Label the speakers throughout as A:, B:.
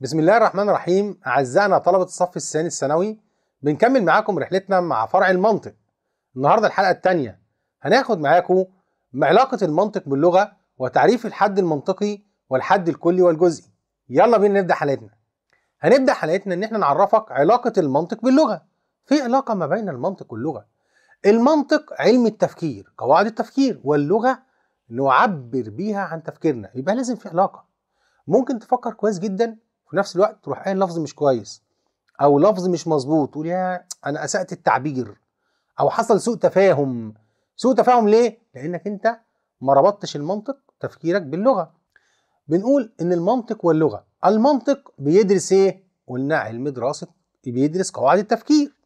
A: بسم الله الرحمن الرحيم أعزائنا طلبة الصف الثاني الثانوي بنكمل معاكم رحلتنا مع فرع المنطق النهاردة الحلقة الثانية هناخد معاكم علاقة المنطق باللغة وتعريف الحد المنطقي والحد الكلي والجزئي يلا بينا نبدأ حلقتنا هنبدأ حلقتنا إن احنا نعرفك علاقة المنطق باللغة في علاقة ما بين المنطق واللغة المنطق علم التفكير قواعد التفكير واللغة نعبر بيها عن تفكيرنا يبقى لازم في علاقة ممكن تفكر كويس جدا نفس الوقت تروح قايل لفظ مش كويس او لفظ مش مظبوط تقول يا انا اسأت التعبير او حصل سوء تفاهم سوء تفاهم ليه؟ لانك انت ما ربطتش المنطق تفكيرك باللغه بنقول ان المنطق واللغه المنطق بيدرس ايه؟ قلنا علم دراسه بيدرس قواعد التفكير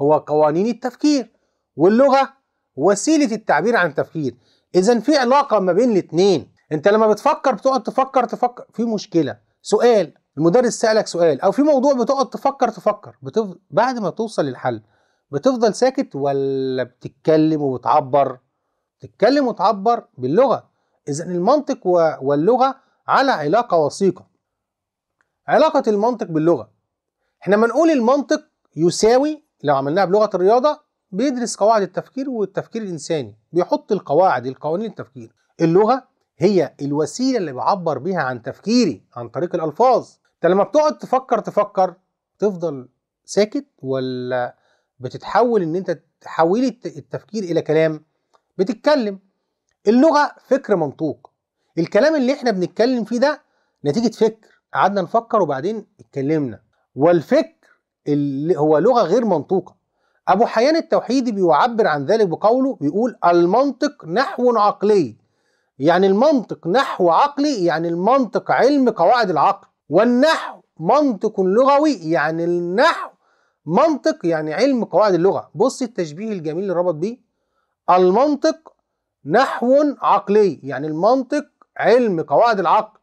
A: هو قوانين التفكير واللغه وسيله التعبير عن التفكير اذا في علاقه ما بين الاثنين انت لما بتفكر بتقعد تفكر تفكر في مشكله سؤال المدرس سألك سؤال أو في موضوع بتقعد تفكر تفكر بتف... بعد ما توصل للحل بتفضل ساكت ولا بتتكلم وبتعبر؟ بتتكلم وتعبر باللغة إذا المنطق و... واللغة على علاقة وثيقة علاقة المنطق باللغة احنا لما نقول المنطق يساوي لو عملناها بلغة الرياضة بيدرس قواعد التفكير والتفكير الإنساني بيحط القواعد القوانين التفكير اللغة هي الوسيلة اللي بعبر بيها عن تفكيري عن طريق الألفاظ انت لما بتقعد تفكر تفكر تفضل ساكت ولا بتتحول ان انت تحولي التفكير الى كلام بتتكلم اللغه فكر منطوق الكلام اللي احنا بنتكلم فيه ده نتيجه فكر قعدنا نفكر وبعدين اتكلمنا والفكر اللي هو لغه غير منطوقه ابو حيان التوحيدي بيعبر عن ذلك بقوله بيقول المنطق نحو عقلي يعني المنطق نحو عقلي يعني المنطق علم قواعد العقل والنحو منطق لغوي يعني النحو منطق يعني علم قواعد اللغة بص التشبيه الجميل اللي ربط بيه المنطق نحو عقلي يعني المنطق علم قواعد العقل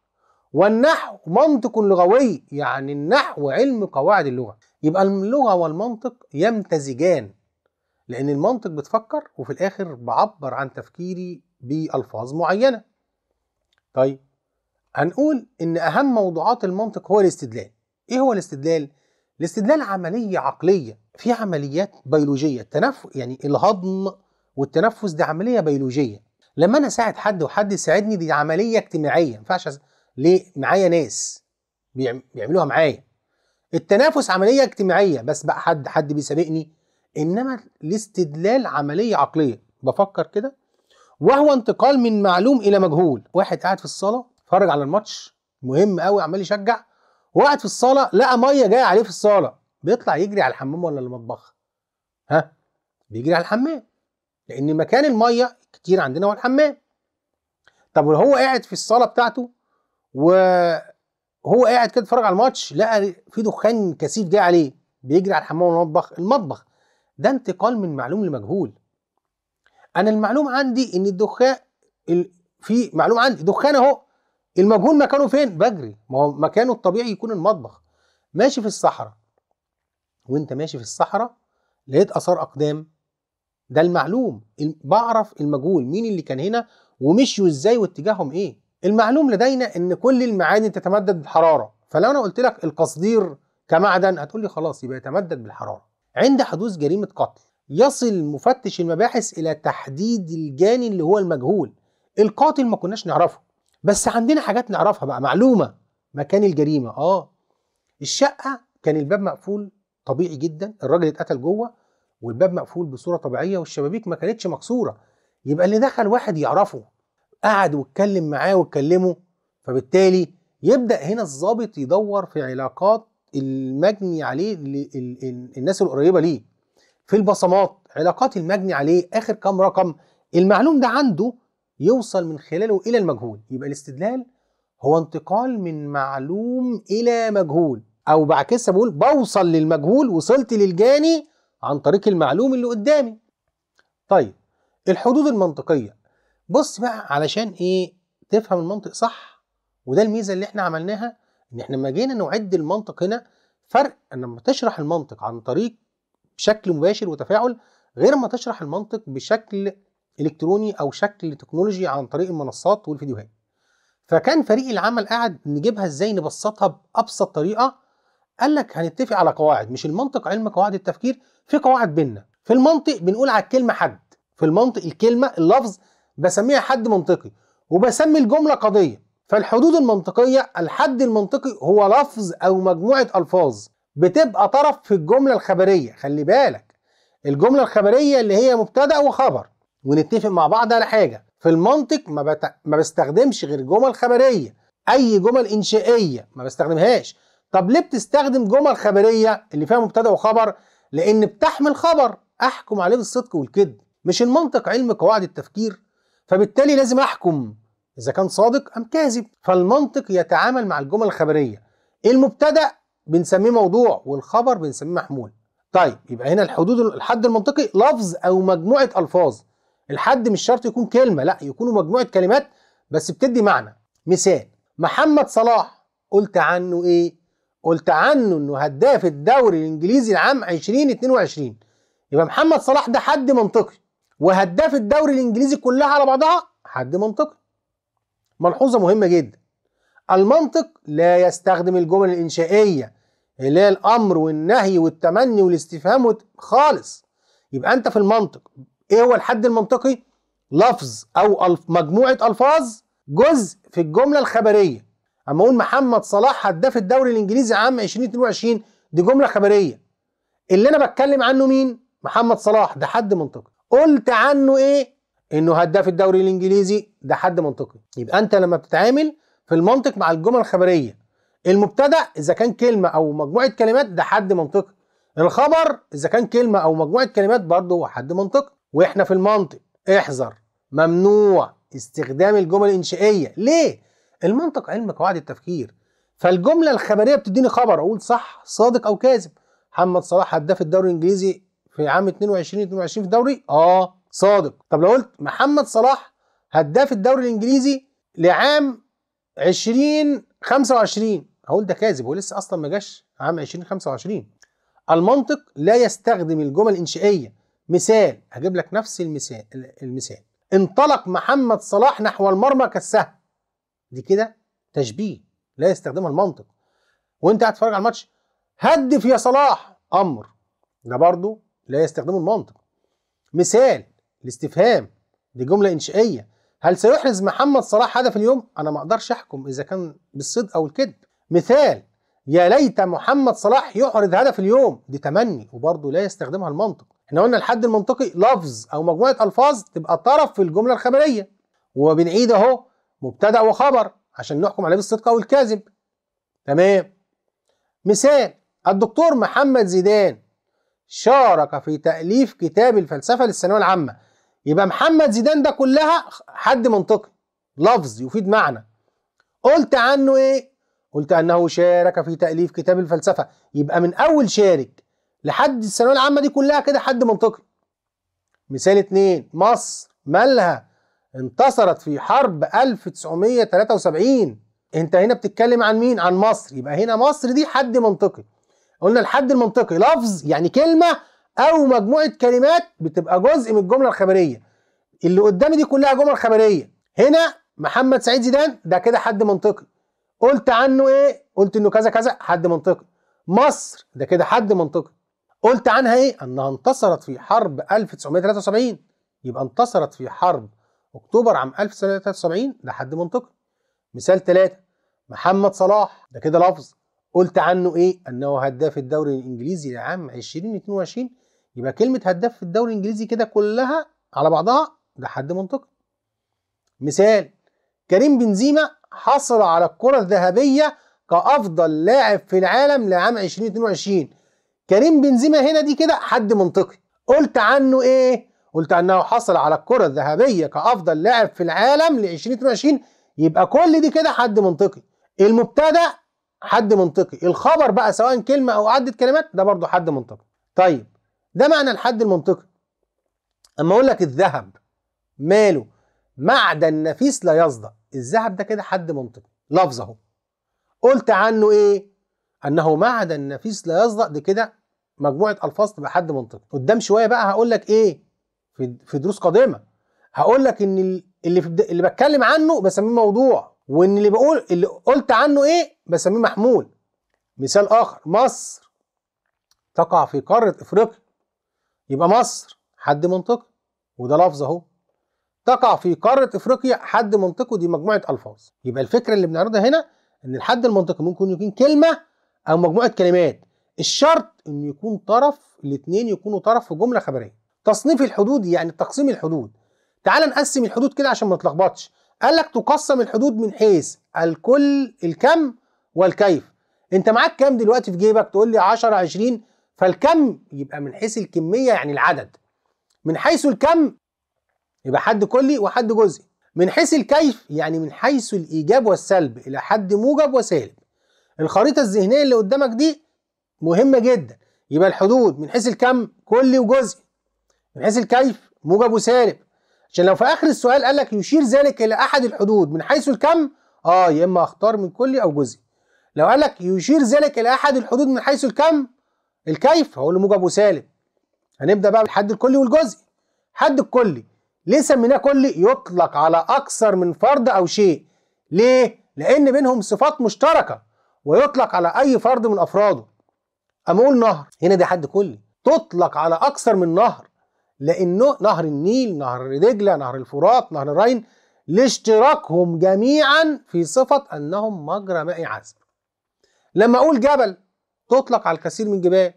A: والنحو منطق لغوي يعني النحو علم قواعد اللغة يبقى اللغة والمنطق يمتزجان لأن المنطق بتفكر وفي الآخر بعبر عن تفكيري بألفاظ معينة طيب هنقول ان اهم موضوعات المنطق هو الاستدلال ايه هو الاستدلال الاستدلال عمليه عقليه في عمليات بيولوجيه التنفس يعني الهضم والتنفس دي عمليه بيولوجيه لما انا اساعد حد وحد يساعدني دي عمليه اجتماعيه ما ينفعش أس... ليه معايا ناس بيعملوها معايا التنافس عمليه اجتماعيه بس بقى حد حد بيسابقني انما الاستدلال عمليه عقليه بفكر كده وهو انتقال من معلوم الى مجهول واحد قاعد في الصلاه اتفرج على الماتش مهم قوي عمال يشجع وقعد في الصاله لقى ميه جايه عليه في الصاله بيطلع يجري على الحمام ولا المطبخ ها بيجري على الحمام لان مكان الميه كتير عندنا هو الحمام طب وهو قاعد في الصاله بتاعته وهو قاعد كده اتفرج على الماتش لقى في دخان كثيف جاي عليه بيجري على الحمام والمطبخ المطبخ ده انتقال من معلوم لمجهول انا المعلوم عندي ان الدخان في معلوم عندي دخان اهو المجهول مكانه فين بجري ما هو مكانه الطبيعي يكون المطبخ ماشي في الصحراء وانت ماشي في الصحراء لقيت اثار اقدام ده المعلوم بعرف المجهول مين اللي كان هنا ومشيوا ازاي واتجاههم ايه المعلوم لدينا ان كل المعادن تتمدد بالحراره فلو انا قلت لك القصدير كمعدن هتقول لي خلاص يبقى يتمدد بالحراره عند حدوث جريمه قتل يصل مفتش المباحث الى تحديد الجاني اللي هو المجهول القاتل ما كناش نعرفه بس عندنا حاجات نعرفها بقى معلومه مكان الجريمه اه الشقه كان الباب مقفول طبيعي جدا الراجل اتقتل جوه والباب مقفول بصوره طبيعيه والشبابيك ما كانتش مكسوره يبقى اللي دخل واحد يعرفه قعد واتكلم معاه واتكلمه فبالتالي يبدا هنا الظابط يدور في علاقات المجني عليه الناس القريبه ليه في البصمات علاقات المجني عليه اخر كام رقم المعلوم ده عنده يوصل من خلاله إلى المجهول يبقى الاستدلال هو انتقال من معلوم إلى مجهول أو بعكسها بقول بوصل للمجهول وصلت للجاني عن طريق المعلوم اللي قدامي طيب الحدود المنطقية بص بقى علشان إيه تفهم المنطق صح وده الميزة اللي احنا عملناها إن احنا لما جينا نعد المنطق هنا فرق لما تشرح المنطق عن طريق بشكل مباشر وتفاعل غير ما تشرح المنطق بشكل الكتروني او شكل تكنولوجي عن طريق المنصات والفيديوهات فكان فريق العمل قاعد نجيبها ازاي نبسطها بابسط طريقه قال لك هنتفق على قواعد مش المنطق علم قواعد التفكير في قواعد بينا في المنطق بنقول على الكلمه حد في المنطق الكلمه اللفظ بسميها حد منطقي وبسمي الجمله قضيه فالحدود المنطقيه الحد المنطقي هو لفظ او مجموعه الفاظ بتبقى طرف في الجمله الخبريه خلي بالك الجمله الخبريه اللي هي مبتدا وخبر ونتفق مع بعض على حاجه في المنطق ما, بت... ما بستخدمش غير جمل خبريه اي جمل انشائيه ما بستخدمهاش طب ليه بتستخدم جمل خبريه اللي فيها مبتدا وخبر لان بتحمل خبر احكم عليه بالصدق والكذب مش المنطق علم قواعد التفكير فبالتالي لازم احكم اذا كان صادق ام كاذب فالمنطق يتعامل مع الجمل الخبريه المبتدا بنسميه موضوع والخبر بنسميه محمول طيب يبقى هنا الحدود الحد المنطقي لفظ او مجموعه الفاظ الحد مش شرط يكون كلمه لا يكونوا مجموعه كلمات بس بتدي معنى مثال محمد صلاح قلت عنه ايه قلت عنه انه هداف الدوري الانجليزي العام 2022 يبقى محمد صلاح ده حد منطقي وهداف الدوري الانجليزي كلها على بعضها حد منطقي ملحوظه مهمه جدا المنطق لا يستخدم الجمل الانشائيه اللي هي الامر والنهي والتمني والاستفهام خالص يبقى انت في المنطق ايه هو الحد المنطقي لفظ او مجموعه الفاظ جزء في الجمله الخبريه اما اقول محمد صلاح هداف الدوري الانجليزي عام 2022 دي جمله خبريه اللي انا بتكلم عنه مين محمد صلاح ده حد منطقي قلت عنه ايه انه هداف الدوري الانجليزي ده حد منطقي يبقى انت لما بتتعامل في المنطق مع الجمل الخبريه المبتدا اذا كان كلمه او مجموعه كلمات ده حد منطقي الخبر اذا كان كلمه او مجموعه كلمات برضه هو حد منطقي واحنا في المنطق احذر ممنوع استخدام الجمل الانشائيه ليه المنطق علم قواعد التفكير فالجمله الخبريه بتديني خبر اقول صح صادق او كاذب محمد صلاح هداف الدوري الانجليزي في عام 22 22 في الدوري اه صادق طب لو قلت محمد صلاح هداف الدوري الانجليزي لعام 20 25 هقول ده كاذب هو لسه اصلا ما جاش عام 2025 المنطق لا يستخدم الجمل الانشائيه مثال هجيب لك نفس المثال المثال انطلق محمد صلاح نحو المرمى كالسهم دي كده تشبيه لا يستخدمها المنطق وانت هتتفرج على الماتش هدف يا صلاح امر ده برضه لا يستخدمه المنطق مثال الاستفهام دي جمله انشائيه هل سيحرز محمد صلاح هدف اليوم انا ما اقدرش احكم اذا كان بالصدق او الكذب مثال يا ليت محمد صلاح يحرز هدف اليوم دي تمني وبرضه لا يستخدمها المنطق احنا قلنا الحد المنطقي لفظ او مجموعه الفاظ تبقى طرف في الجمله الخبريه وبنعيد اهو مبتدا وخبر عشان نحكم عليه بالصدق او الكذب تمام مثال الدكتور محمد زيدان شارك في تاليف كتاب الفلسفه للثانويه العامه يبقى محمد زيدان ده كلها حد منطقي لفظ يفيد معنى قلت عنه ايه قلت انه شارك في تاليف كتاب الفلسفه يبقى من اول شارك لحد الثانويه العامه دي كلها كده حد منطقي مثال اتنين مصر مالها انتصرت في حرب 1973 انت هنا بتتكلم عن مين عن مصر يبقى هنا مصر دي حد منطقي قلنا الحد المنطقي لفظ يعني كلمه او مجموعه كلمات بتبقى جزء من الجمله الخبريه اللي قدامي دي كلها جمل خبريه هنا محمد سعيد زيدان ده كده حد منطقي قلت عنه ايه قلت انه كذا كذا حد منطقي مصر ده كده حد منطقي قلت عنها ايه؟ انها انتصرت في حرب 1973 يبقى انتصرت في حرب اكتوبر عام 1973 ده حد منطقي. مثال ثلاثة محمد صلاح ده كده لفظ قلت عنه ايه؟ انه هداف الدوري الانجليزي لعام 2022 يبقى كلمة هداف في الدوري الانجليزي كده كلها على بعضها ده حد منطقي. مثال كريم بنزيما حصل على الكرة الذهبية كأفضل لاعب في العالم لعام 2022 كريم بنزيما هنا دي كده حد منطقي قلت عنه ايه قلت انه حصل على الكره الذهبيه كافضل لاعب في العالم ل 2022 يبقى كل دي كده حد منطقي المبتدا حد منطقي الخبر بقى سواء كلمه او عدة كلمات ده برضو حد منطقي طيب ده معنى الحد المنطقي اما اقول لك الذهب ماله معدن نفيس لا يصدأ الذهب ده كده حد منطقي لفظ اهو قلت عنه ايه انه عدا النفيس لا يصدق دي كده مجموعه الفاظ تبقى حد منطقي قدام شويه بقى هقول لك ايه في في دروس قادمه هقول لك ان اللي في اللي بتكلم عنه بسميه موضوع وان اللي بقول اللي قلت عنه ايه بسميه محمول مثال اخر مصر تقع في قاره افريقيا يبقى مصر حد منطقي وده لفظ اهو تقع في قاره افريقيا حد منطقي دي مجموعه الفاظ يبقى الفكره اللي بنعرضها هنا ان الحد المنطقي ممكن يكون كلمه او مجموعه كلمات الشرط انه يكون طرف الاثنين يكونوا طرف في جمله خبريه تصنيف الحدود يعني تقسيم الحدود تعال نقسم الحدود كده عشان ما نتلخبطش قال لك تقسم الحدود من حيث الكل الكم والكيف انت معاك كام دلوقتي في جيبك تقول لي 10 20 فالكم يبقى من حيث الكميه يعني العدد من حيث الكم يبقى حد كلي وحد جزئي من حيث الكيف يعني من حيث الايجاب والسلب الى حد موجب وسالب الخريطه الذهنيه اللي قدامك دي مهمه جدا يبقى الحدود من حيث الكم كلي وجزئي من حيث الكيف موجب وسالب عشان لو في اخر السؤال قال لك يشير ذلك الى احد الحدود من حيث الكم اه يا اما اختار من كلي او جزئي لو قال لك يشير ذلك الى احد الحدود من حيث الكم الكيف هقول له موجب وسالب هنبدا بقى بالحد الكلي والجزئي حد الكلي ليه سميناه كلي يطلق على اكثر من فرد او شيء ليه لان بينهم صفات مشتركه ويطلق على أي فرد من أفراده أما أقول نهر هنا دي حد كلي تطلق على أكثر من نهر لأنه نهر النيل نهر دجلة نهر الفرات نهر الرين لاشتراكهم جميعا في صفة أنهم مجرى ماء عذب لما أقول جبل تطلق على الكثير من الجبال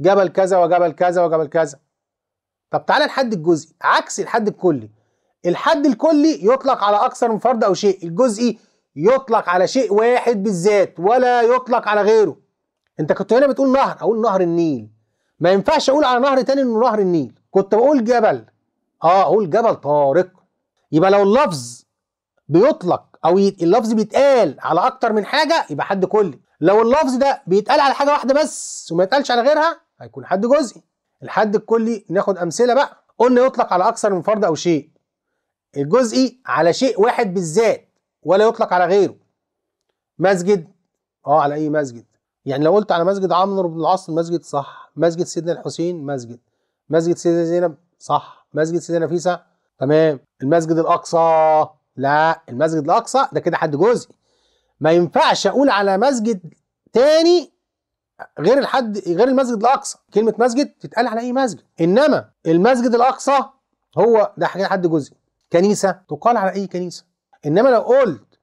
A: جبل كذا وجبل كذا وجبل كذا طب تعالى الحد الجزئي عكس الحد الكلي الحد الكلي يطلق على أكثر من فرد أو شيء الجزئي يطلق على شيء واحد بالذات ولا يطلق على غيره انت كنت هنا بتقول نهر اقول نهر النيل ما ينفعش اقول على نهر تاني انه نهر النيل كنت بقول جبل اه اقول جبل طارق يبقى لو اللفظ بيطلق او اللفظ بيتقال على اكتر من حاجه يبقى حد كلي لو اللفظ ده بيتقال على حاجه واحده بس وما يتقالش على غيرها هيكون حد جزئي الحد الكلي ناخد امثله بقى قلنا يطلق على اكثر من فرد او شيء الجزئي على شيء واحد بالذات ولا يطلق على غيره مسجد اه على اي مسجد يعني لو قلت على مسجد عمرو بن العاص مسجد صح مسجد سيدنا الحسين مسجد مسجد سيدنا زينب صح مسجد سيدنا نفيسه تمام المسجد الاقصى لا المسجد الاقصى ده كده حد جزئي ما ينفعش اقول على مسجد تاني غير الحد غير المسجد الاقصى كلمه مسجد تتقال على اي مسجد انما المسجد الاقصى هو ده حاجه حد جزئي كنيسه تقال على اي كنيسه انما لو قلت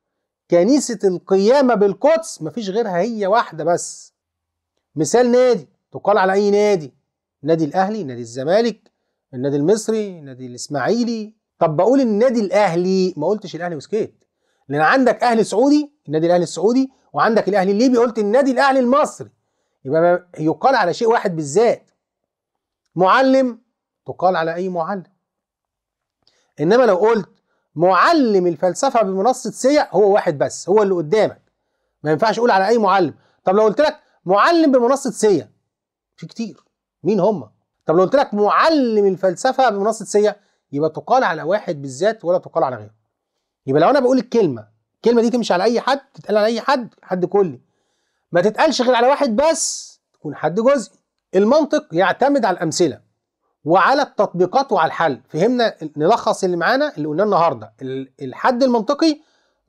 A: كنيسه القيامه بالقدس مفيش غيرها هي واحده بس مثال نادي تقال على اي نادي نادي الاهلي نادي الزمالك النادي المصري نادي الاسماعيلي طب بقول النادي الاهلي ما قلتش الاهلي وسكيت لان عندك اهلي سعودي النادي الاهلي السعودي وعندك الاهلي الليبي قلت النادي الاهلي المصري يبقى يقال على شيء واحد بالذات معلم تقال على اي معلم انما لو قلت معلم الفلسفه بمنصه سيا هو واحد بس هو اللي قدامك ما ينفعش اقول على اي معلم طب لو قلت لك معلم بمنصه سيا في كتير مين هم طب لو قلت لك معلم الفلسفه بمنصه سيا يبقى تقال على واحد بالذات ولا تقال على غيره يبقى لو انا بقول الكلمه الكلمه دي تمشي على اي حد تتقال على اي حد حد كلي ما تتقالش غير على واحد بس تكون حد جزئي المنطق يعتمد على الامثله وعلى التطبيقات وعلى الحل فهمنا نلخص اللي معانا اللي قلناه النهارده الحد المنطقي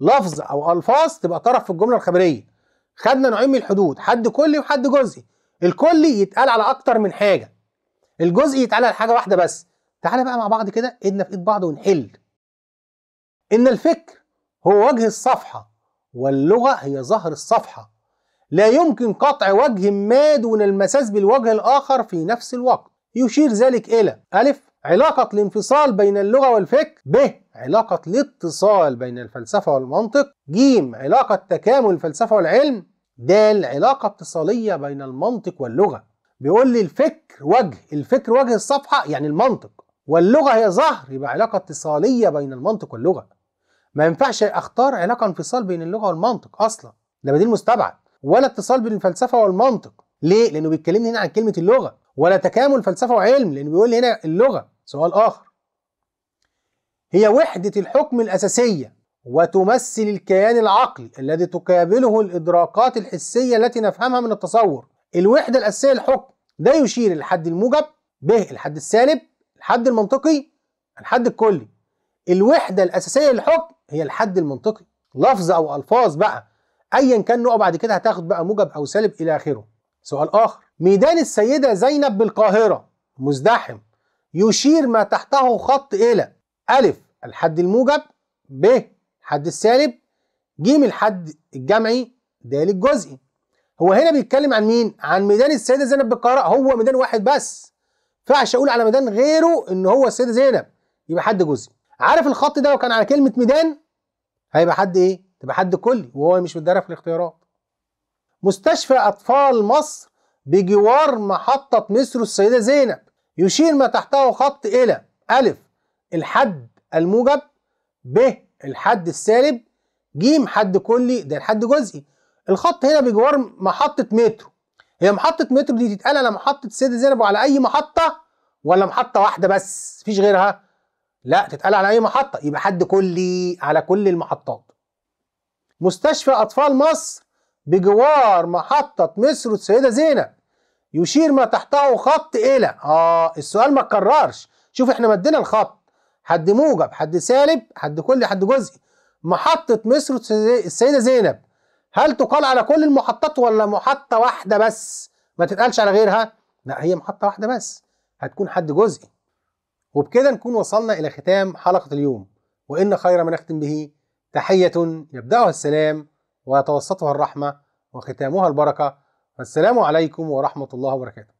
A: لفظ او الفاظ تبقى طرف في الجمله الخبريه خدنا نوعين من الحدود حد كلي وحد جزئي الكلي يتقال على اكتر من حاجه الجزئي يتقال على حاجه واحده بس تعالى بقى مع بعض كده ايدنا في ايد بعض ونحل ان الفكر هو وجه الصفحه واللغه هي ظهر الصفحه لا يمكن قطع وجه ما دون المساس بالوجه الاخر في نفس الوقت يشير ذلك إلى ألف علاقة الانفصال بين اللغة والفكر ب علاقة الاتصال بين الفلسفة والمنطق ج علاقة تكامل الفلسفة والعلم د علاقة اتصالية بين المنطق واللغة بيقول لي الفكر وجه الفكر وجه الصفحة يعني المنطق واللغة هي ظهر يبقى علاقة اتصالية بين المنطق واللغة ما ينفعش اختار علاقة انفصال بين اللغة والمنطق اصلا ده بديل مستبعد ولا اتصال بين الفلسفة والمنطق ليه؟ لأنه بيتكلمني هنا عن كلمة اللغة ولا تكامل فلسفه وعلم لان بيقول لي هنا اللغه سؤال اخر هي وحده الحكم الاساسيه وتمثل الكيان العقلي الذي تقابله الادراكات الحسيه التي نفهمها من التصور الوحده الاساسيه للحكم ده يشير الحد الموجب ب الحد السالب الحد المنطقي الحد الكلي الوحده الاساسيه للحكم هي الحد المنطقي لفظ او الفاظ بقى ايا كان نوعه بعد كده هتاخد بقى موجب او سالب الى اخره سؤال اخر ميدان السيدة زينب بالقاهرة مزدحم يشير ما تحته خط إلى ألف الحد الموجب ب الحد السالب ج الحد الجمعي د الجزئي هو هنا بيتكلم عن مين؟ عن ميدان السيدة زينب بالقاهرة هو ميدان واحد بس فعش أقول على ميدان غيره إن هو السيدة زينب يبقى حد جزئي عارف الخط ده لو كان على كلمة ميدان هيبقى حد إيه؟ تبقى حد كلي وهو مش متدرب في الاختيارات مستشفى أطفال مصر بجوار محطة مصر السيدة زينب يشير ما تحته خط إلى أ الحد الموجب ب الحد السالب ج حد كلي ده الحد جزئي الخط هنا بجوار محطة مترو هي محطة مترو دي تتقال على محطة السيدة زينب وعلى أي محطة ولا محطة واحدة بس مفيش غيرها لا تتقال على أي محطة يبقى حد كلي على كل المحطات مستشفى أطفال مصر بجوار محطة مصر السيدة زينب يشير ما تحته خط إلى آه السؤال ما اتكررش شوف احنا مدينا الخط حد موجب حد سالب حد كل حد جزئي محطة مصر السيدة زينب هل تقال على كل المحطات ولا محطة واحدة بس ما تتقالش على غيرها لا هي محطة واحدة بس هتكون حد جزئي وبكده نكون وصلنا إلى ختام حلقة اليوم وإن خير ما نختم به تحية يبدأها السلام وتوسطها الرحمة وختامها البركة والسلام عليكم ورحمة الله وبركاته